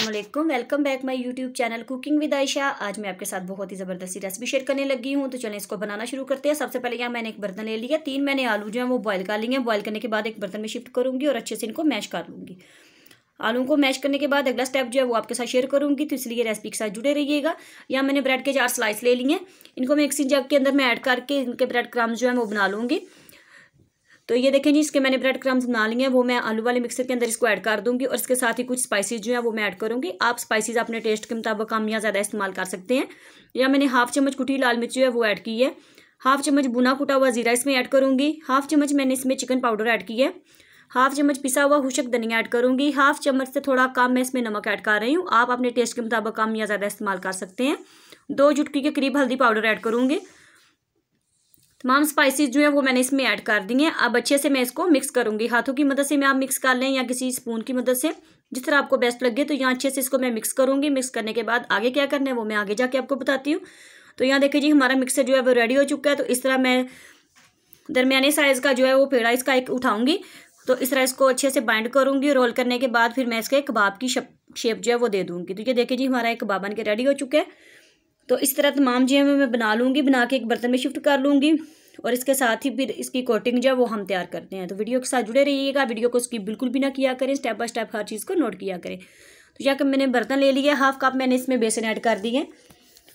Aslam welcome back my YouTube channel cooking with Ayesha आज मैं आपके साथ बहुत ही ज़बरदस्ती रेसिपी शेयर करने लगी हूँ तो चलें इसको बनाना शुरू करते हैं सबसे पहले यहाँ मैंने एक बर्तन ले लिया तीन मैंने आलू जो है वो बॉयल कर लिए हैं बॉयल करने के बाद एक बर्तन में शिफ्ट करूँगी और अच्छे से इनको मैश कर लूँगी आलू को मैश करने के बाद अगला स्टेप जो है वो आपके साथ शेयर करूँगी तो इसलिए रेसिपी के साथ जुड़े रहिएगा यहाँ मैंने ब्रेड के चार स्लाइस ले लिए इनको मैं सी जग के अंदर मैं ऐड करके इनके ब्रेड क्रम्स जो है वो बना लूँगी तो ये देखें जी इसके मैंने ब्रेड क्रम्स बना लिए हैं वो मैं आलू वाले मिक्सर के अंदर इसको ऐड कर दूँगी और इसके साथ ही कुछ स्पाइसीज़ जो है वो मैं ऐड करूँगी आप स्पाइसीज़ अपने टेस्ट के मुताबिक कम या ज़्यादा इस्तेमाल कर सकते हैं या मैंने हाफ चम्मच कुटी लाल मिर्च जो है वो ऐड की है हाफ चम्मच बुना कुटा हुआ ज़ीरा इसमें ऐड करूँगी हाफ चम्मच मैंने इसमें चिकन पाउडर ऐड की है हाफ चम्मच पिसा हुआ हुशक धनिया ऐड करूँगी हाफ चम्मच से थोड़ा कम मैं इसमें नमक ऐड कर रही हूँ आप अपने टेस्ट के मुताबिक कम या ज़्यादा इस्तेमाल कर सकते हैं दो चुटकी के करीब हल्दी पाउडर ऐड करूँगी तमाम स्पाइसेस जो हैं वो मैंने इसमें ऐड कर दी हैं अब अच्छे से मैं इसको मिक्स करूँगी हाथों की मदद से मैं आप मिक्स कर लें या किसी स्पून की मदद से जिस तरह आपको बेस्ट लगे तो यहाँ अच्छे से इसको मैं मिक्स करूँगी मिक्स करने के बाद आगे क्या करना है वो मैं आगे जाके आपको बताती हूँ तो यहाँ देखिए जी हमारा मिक्सर जो है वो रेडी हो चुका है तो इस तरह मैं दरमियाने साइज़ का जो है वो पेड़ा इसका एक उठाऊंगी तो इस तरह इसको अच्छे से बाइंड करूँगी रोल करने के बाद फिर मैं इसके कबाब की शेप जो है वो दे दूँगी तो ये देखिए जी हमारा एक कबाब बन के रेडी हो चुका है तो इस तरह तमाम जो है मैं बना लूँगी बना के एक बर्तन में शिफ्ट कर लूँगी और इसके साथ ही फिर इसकी कोटिंग जो है वो हम तैयार करते हैं तो वीडियो के साथ जुड़े रहिएगा वीडियो को उसकी बिल्कुल भी ना किया करें स्टेप बाय स्टेप हर चीज़ को नोट किया करें तो या मैंने बर्तन ले लिया हाफ कप मैंने इसमें बेसन ऐड कर दिए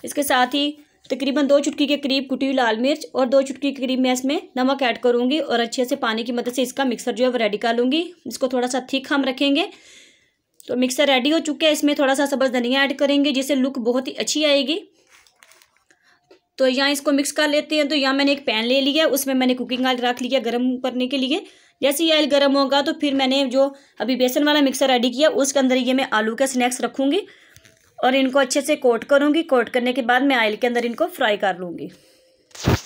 इसके साथ ही तकरीबन दो चुटकी के करीब कुटी हुई लाल मिर्च और दो चुटकी के करीब मैं इसमें नमक ऐड करूँगी और अच्छे से पानी की मदद से इसका मिक्सर जो है वो रेडी कर लूँगी इसको थोड़ा सा थिक हम रखेंगे तो मिक्सर रेडी हो चुका है इसमें थोड़ा सा सब्ज़ धनिया ऐड करेंगे जिससे लुक बहुत ही अच्छी आएगी तो यहाँ इसको मिक्स कर लेते हैं तो यहाँ मैंने एक पैन ले लिया उसमें मैंने कुकिंग ऑयल रख लिया गर्म करने के लिए जैसे ही ऑयल गर्म होगा तो फिर मैंने जो अभी बेसन वाला मिक्सर रेडी किया उसके अंदर ये मैं आलू के स्नैक्स रखूँगी और इनको अच्छे से कोट करूँगी कोट करने के बाद मैं ऑयल के अंदर इनको फ्राई कर लूँगी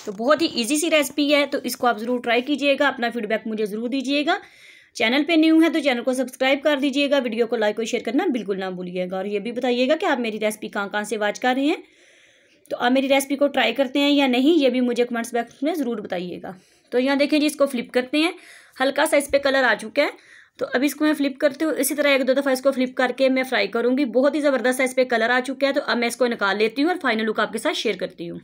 तो बहुत ही ईजी सी रेसिपी है तो इसको आप ज़रूर ट्राई कीजिएगा अपना फीडबैक मुझे ज़रूर दीजिएगा चैनल पे न्यू है तो चैनल को सब्सक्राइब कर दीजिएगा वीडियो को लाइक और शेयर करना बिल्कुल ना भूलिएगा और ये भी बताइएगा कि आप मेरी रेसिपी कहाँ कहाँ से वाच कर रहे हैं तो आप मेरी रेसिपी को ट्राई करते हैं या नहीं ये भी मुझे कमेंट्स बॉक्स में ज़रूर बताइएगा तो यहाँ देखें जी इसको फ्लिप करते हैं हल्का सा इस पर कलर आ चुका है तो अब इसको मैं फ्लिप करती हूँ इसी तरह एक दो दफ़ा इसको फ्लिप करके मैं फ्राई करूँगी बहुत ही ज़बरदस्त है इस पर कलर आ चुका है तो अब मैं इसको निकाल लेती हूँ और फाइनल लुक आपके साथ शेयर करती हूँ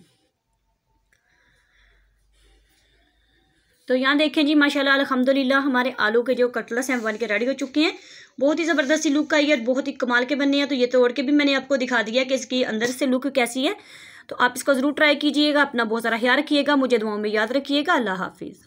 तो यहाँ देखें जी माशाल्लाह अल्हम्दुलिल्लाह हमारे आलू के जो कटलस हैं बन के रेडी हो चुके हैं बहुत ही ज़बरदस्त लुक आई है बहुत ही कमाल के बने हैं तो ये तोड़ के भी मैंने आपको दिखा दिया कि इसकी अंदर से लुक कैसी है तो आप इसको ज़रूर ट्राई कीजिएगा अपना बहुत सारा ख्याल रखिएगा मुझे दुआओं में याद रखिएगा अल्लाह हाफिज़